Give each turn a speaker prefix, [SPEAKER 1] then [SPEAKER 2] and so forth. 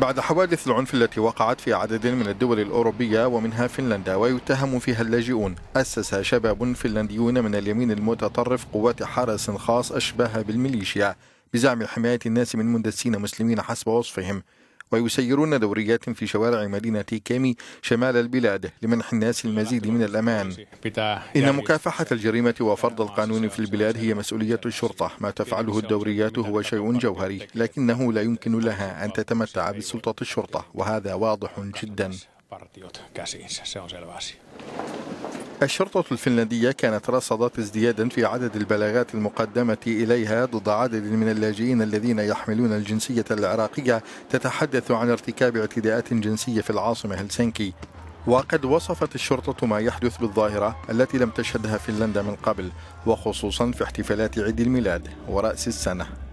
[SPEAKER 1] بعد حوادث العنف التي وقعت في عدد من الدول الأوروبية ومنها فنلندا ويتهم فيها اللاجئون أسس شباب فنلنديون من اليمين المتطرف قوات حرس خاص أشبه بالميليشيا بزعم حماية الناس من مندسين مسلمين حسب وصفهم ويسيرون دوريات في شوارع مدينة كامي شمال البلاد لمنح الناس المزيد من الأمان إن مكافحة الجريمة وفرض القانون في البلاد هي مسؤولية الشرطة ما تفعله الدوريات هو شيء جوهري لكنه لا يمكن لها أن تتمتع بسلطة الشرطة وهذا واضح جدا الشرطة الفنلندية كانت رصدت ازديادا في عدد البلاغات المقدمة إليها ضد عدد من اللاجئين الذين يحملون الجنسية العراقية تتحدث عن ارتكاب اعتداءات جنسية في العاصمة هلسنكي وقد وصفت الشرطة ما يحدث بالظاهرة التي لم تشهدها فنلندا من قبل وخصوصا في احتفالات عيد الميلاد ورأس السنة